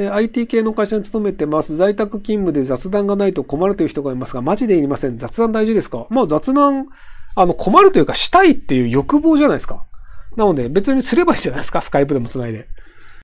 え IT 系の会社に勤めてます。在宅勤務で雑談がないと困るという人がいますが、マジでいりません。雑談大事ですかまあ雑談、あの、困るというか、したいっていう欲望じゃないですか。なので、別にすればいいじゃないですか、スカイプでも繋いで。